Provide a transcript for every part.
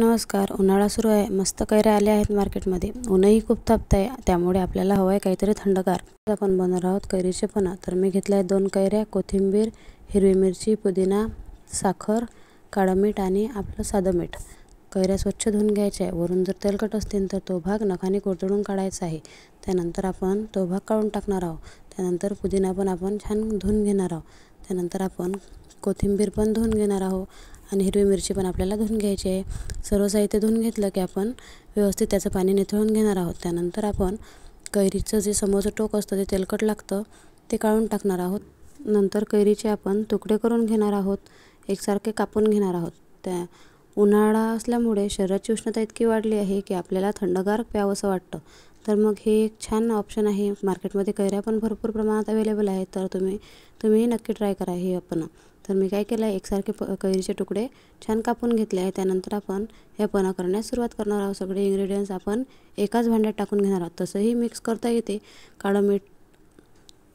नमस्कार उन्हाळा सुरू आहे मस्त कैऱ्या आले आहेत मार्केटमध्ये ऊनही खूप तापत आहे त्यामुळे आपल्याला हवं आहे काहीतरी थंडगार आपण बनवणार आहोत कैरीचे पणा तर मी घेतले आहेत दोन कैऱ्या कोथिंबीर हिरवी मिरची पुदिना साखर काळं मीठ आणि आपलं साधं मीठ कैऱ्या स्वच्छ धुवून घ्यायच्या आहे वरून जर तेलकट असतील तर तो भाग नखाने कोरतडून काढायचा आहे त्यानंतर आपण तो भाग काढून टाकणार आहोत त्यानंतर पुदिना पण आपण छान धुवून घेणार आहोत त्यानंतर आपण कोथिंबीर पण धुवून घेणार आहोत आणि हिरवी मिरची पण आपल्याला धुवून घ्यायची आहे सर्व साहित्य धुवून घेतलं की आपण व्यवस्थित त्याचं पाणी निथळून घेणार आहोत त्यानंतर आपण कैरीचं जे समोरचं टोक असतं ते तेलकट लागतं ते काढून टाकणार आहोत नंतर कैरीचे आपण तुकडे करून घेणार आहोत एकसारखे कापून घेणार आहोत त्या उन्हाळा असल्यामुळे शरीराची उष्णता इतकी वाढली आहे की आपल्याला थंडगार प्यावंसं वाटतं तर मग हे एक छान ऑप्शन आहे मार्केटमध्ये कैऱ्या पण भरपूर प्रमाणात अवेलेबल आहेत तर तुम्ही तुम्ही नक्की ट्राय करा हे आपण तर मी काय केलं आहे एकसारखे प कैरीचे तुकडे छान कापून घेतले आहे त्यानंतर आपण हे पणा करण्यास सुरुवात करणार आहोत सगळे इंग्रेडियंट्स आपण एकाच भांड्यात टाकून घेणार आहोत तसंही मिक्स करता येते काळं मीठ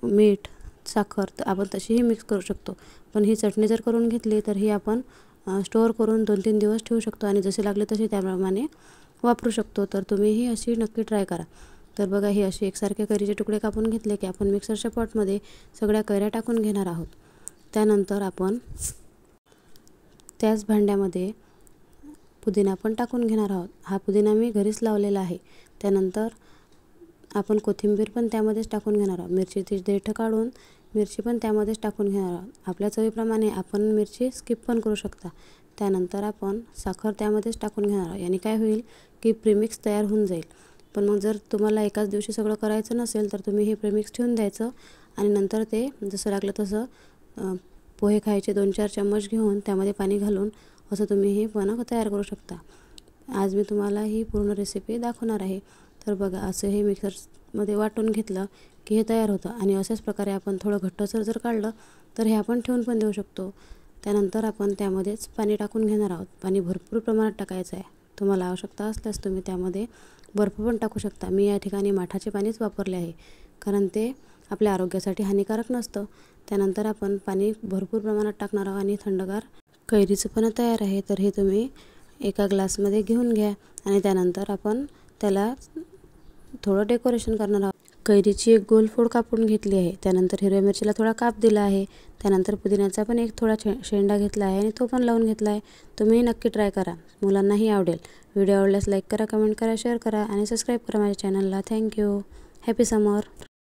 मीठ साखर तर आपण तशीही मिक्स करू शकतो पण ही चटणी जर करून घेतली तर ही आपण स्टोअर करून दोन तीन दिवस ठेवू शकतो आणि जसे लागले तसे त्याप्रमाणे वापरू शकतो तर तुम्हीही अशी नक्की ट्राय करा तर बघा ही अशी एकसारखे कैरीचे तुकडे कापून घेतले की आपण मिक्सरच्या पॉटमध्ये सगळ्या कैऱ्या टाकून घेणार आहोत त्यानंतर आपण त्याच भांड्यामध्ये पुदिना पण टाकून घेणार आहोत हा पुदिना मी घरीच लावलेला आहे त्यानंतर आपण कोथिंबीर पण त्यामध्येच टाकून घेणार आहोत मिरचीची देठ काढून मिरची पण त्यामध्येच टाकून घेणार आहोत आपल्या चवीप्रमाणे आपण मिरची स्किप पण करू शकता त्यानंतर आपण साखर त्यामध्येच टाकून घेणार आहोत याने काय होईल की प्रीमिक्स तयार होऊन जाईल पण मग जर तुम्हाला एकाच दिवशी सगळं करायचं नसेल तर तुम्ही हे प्रीमिक्स ठेवून द्यायचं आणि नंतर ते जसं लागलं तसं पोहे खायचे दोन चार चम्मच घेऊन त्यामध्ये पाणी घालून असं तुम्ही हे पण तयार करू शकता आज मी तुम्हाला ही पूर्ण रेसिपी दाखवणार आहे तर बघा असं हे मिक्सरमध्ये वाटून घेतलं की हे तयार होतं आणि अशाच प्रकारे आपण थोडं घट्टसर जर काढलं तर हे आपण ठेवून पण देऊ शकतो त्यानंतर आपण त्यामध्येच पाणी टाकून घेणार आहोत पाणी भरपूर प्रमाणात टाकायचं आहे तुम्हाला आवश्यकता असल्यास तुम्ही त्यामध्ये बर्फ पण टाकू शकता मी या ठिकाणी माठाचे पाणीच वापरले आहे कारण ते आपल्या आरोग्यासाठी हानिकारक नसतं त्यानंतर आपण पाणी भरपूर प्रमाणात टाकणार आहोत आणि थंडगार कैरीचं पण तयार आहे तर हे तुम्ही एका ग्लासमध्ये घेऊन घ्या आणि त्यानंतर आपण त्याला थोडं डेकोरेशन करणार आहोत कैरीची एक गोल फोड कापून घेतली आहे त्यानंतर हिरव्या मिरचीला थोडा काप दिला आहे त्यानंतर पुदिन्याचा पण एक थोडा शे शेंडा घेतला आहे आणि तो पण लावून घेतला आहे तुम्ही नक्की ट्राय करा मुलांनाही आवडेल व्हिडिओ आवडल्यास लाईक करा कमेंट करा शेअर करा आणि सबस्क्राईब करा माझ्या चॅनलला थँक्यू हॅपी समर